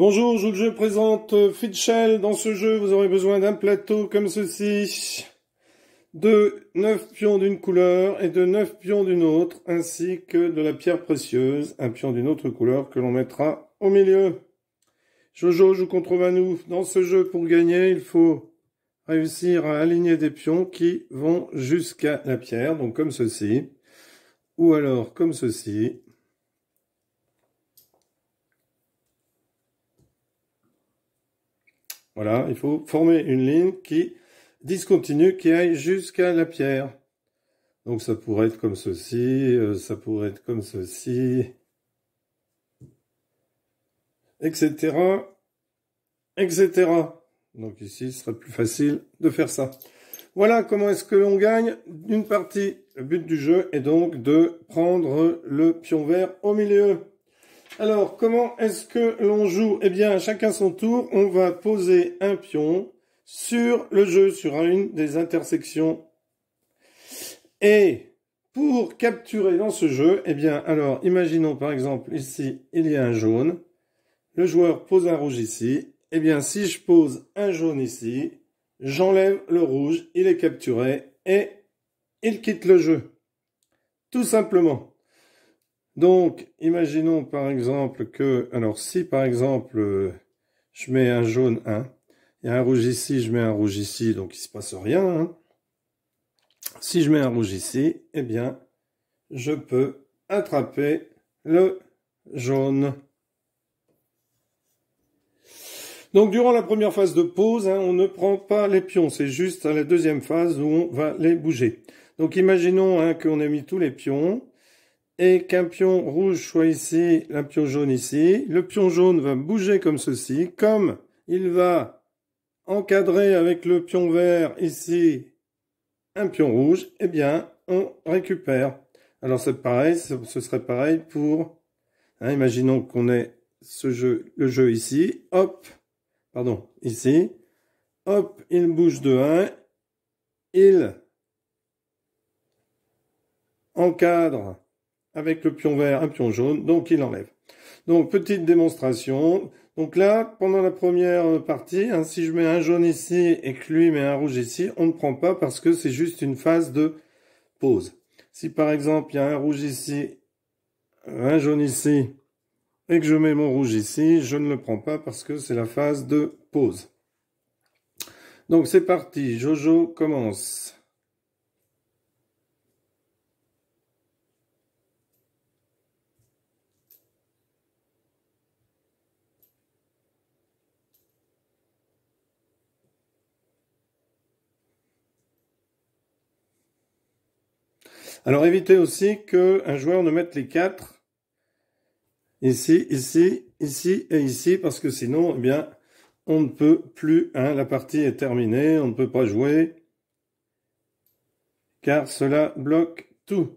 Bonjour, je vous présente euh, Fitchell. Dans ce jeu, vous aurez besoin d'un plateau comme ceci, de 9 pions d'une couleur et de 9 pions d'une autre, ainsi que de la pierre précieuse, un pion d'une autre couleur que l'on mettra au milieu. Jojo joue contre Vanou. Dans ce jeu, pour gagner, il faut réussir à aligner des pions qui vont jusqu'à la pierre, donc comme ceci, ou alors comme ceci, Voilà, il faut former une ligne qui discontinue, qui aille jusqu'à la pierre. Donc ça pourrait être comme ceci, euh, ça pourrait être comme ceci, etc., etc. Donc ici, ce serait plus facile de faire ça. Voilà comment est-ce que l'on gagne une partie. Le but du jeu est donc de prendre le pion vert au milieu. Alors, comment est-ce que l'on joue Eh bien, à chacun son tour, on va poser un pion sur le jeu, sur une des intersections. Et pour capturer dans ce jeu, eh bien, alors, imaginons par exemple ici, il y a un jaune. Le joueur pose un rouge ici. Eh bien, si je pose un jaune ici, j'enlève le rouge, il est capturé et il quitte le jeu. Tout simplement. Donc, imaginons par exemple que, alors si par exemple je mets un jaune 1, il y a un rouge ici, je mets un rouge ici, donc il ne se passe rien. Hein. Si je mets un rouge ici, eh bien, je peux attraper le jaune. Donc durant la première phase de pause, hein, on ne prend pas les pions, c'est juste à la deuxième phase où on va les bouger. Donc imaginons hein, qu'on ait mis tous les pions, et qu'un pion rouge soit ici, un pion jaune ici, le pion jaune va bouger comme ceci, comme il va encadrer avec le pion vert ici un pion rouge, eh bien, on récupère. Alors c'est pareil, ce serait pareil pour, hein, imaginons qu'on ait ce jeu, le jeu ici, hop, pardon, ici, hop, il bouge de 1, il encadre avec le pion vert, un pion jaune, donc il enlève. Donc petite démonstration. Donc là, pendant la première partie, hein, si je mets un jaune ici et que lui met un rouge ici, on ne prend pas parce que c'est juste une phase de pause. Si par exemple il y a un rouge ici, un jaune ici, et que je mets mon rouge ici, je ne le prends pas parce que c'est la phase de pause. Donc c'est parti, Jojo commence. Alors évitez aussi qu'un joueur ne mette les quatre ici, ici, ici et ici, parce que sinon, eh bien, on ne peut plus, hein, la partie est terminée, on ne peut pas jouer, car cela bloque tout.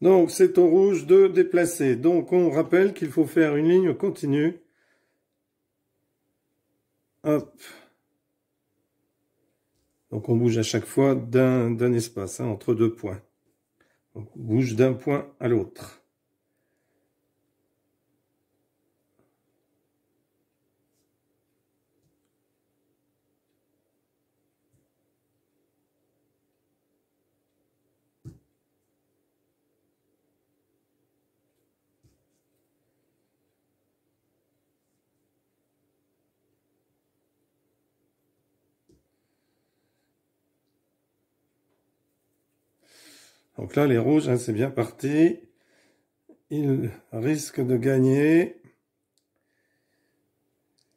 Donc c'est au rouge de déplacer. Donc on rappelle qu'il faut faire une ligne continue donc on bouge à chaque fois d'un espace, hein, entre deux points. on bouge d'un point à l'autre. Donc là, les rouges, hein, c'est bien parti. Ils risquent de gagner.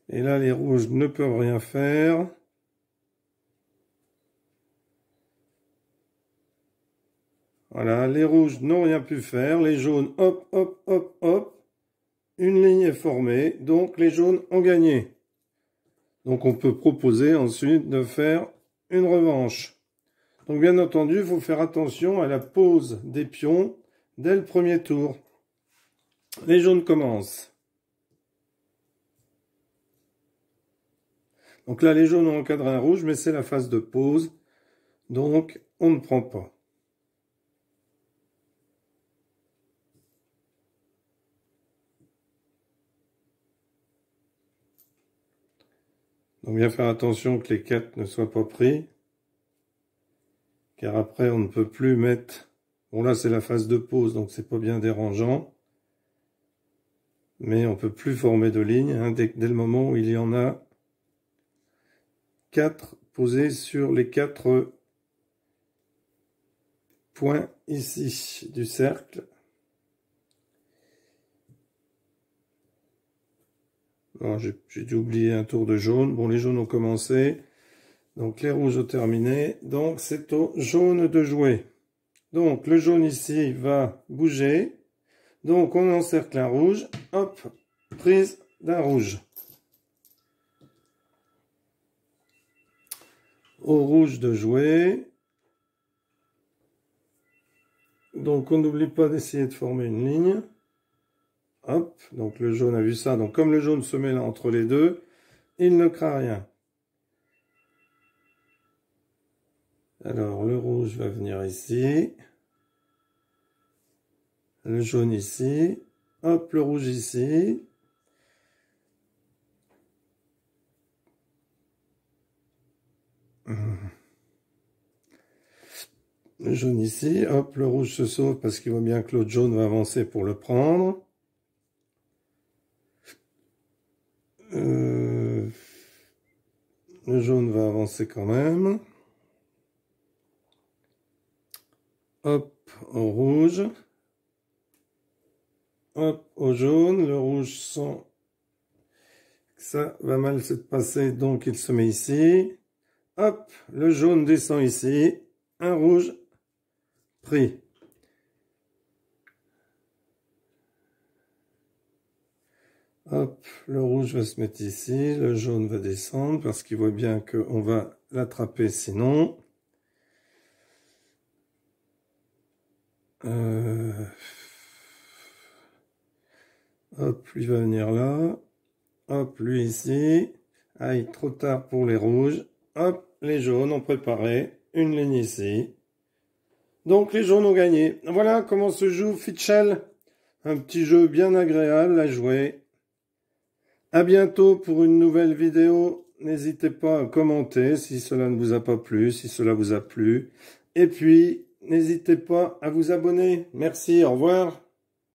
Et là, les rouges ne peuvent rien faire. Voilà, les rouges n'ont rien pu faire. Les jaunes, hop, hop, hop, hop. Une ligne est formée, donc les jaunes ont gagné. Donc on peut proposer ensuite de faire une revanche. Donc bien entendu, il faut faire attention à la pose des pions dès le premier tour. Les jaunes commencent. Donc là, les jaunes ont encadré un rouge, mais c'est la phase de pause. Donc, on ne prend pas. Donc bien faire attention que les quatre ne soient pas pris car après on ne peut plus mettre... Bon là c'est la phase de pause, donc c'est pas bien dérangeant. Mais on peut plus former de lignes hein, dès, le moment où il y en a 4 posées sur les 4 points ici du cercle. j'ai dû oublier un tour de jaune. Bon, les jaunes ont commencé. Donc les rouges ont terminé. Donc c'est au jaune de jouer. Donc le jaune ici va bouger. Donc on encercle un rouge. Hop, prise d'un rouge. Au rouge de jouer. Donc on n'oublie pas d'essayer de former une ligne. Hop, donc le jaune a vu ça. Donc comme le jaune se met là entre les deux, il ne craint rien. Alors, le rouge va venir ici. Le jaune ici. Hop, le rouge ici. Le jaune ici. Hop, le rouge se sauve parce qu'il voit bien que l'autre jaune va avancer pour le prendre. Euh, le jaune va avancer quand même. Hop, au rouge. Hop, au jaune. Le rouge sent que ça va mal se passer, donc il se met ici. Hop, le jaune descend ici. Un rouge pris. Hop, le rouge va se mettre ici, le jaune va descendre parce qu'il voit bien qu'on va l'attraper sinon. Euh, hop, lui va venir là. Hop, lui ici. Aïe, ah, trop tard pour les rouges. Hop, les jaunes ont préparé une ligne ici. Donc les jaunes ont gagné. Voilà comment se joue Fitchell. Un petit jeu bien agréable à jouer. À bientôt pour une nouvelle vidéo. N'hésitez pas à commenter si cela ne vous a pas plu, si cela vous a plu. Et puis, N'hésitez pas à vous abonner. Merci, au revoir.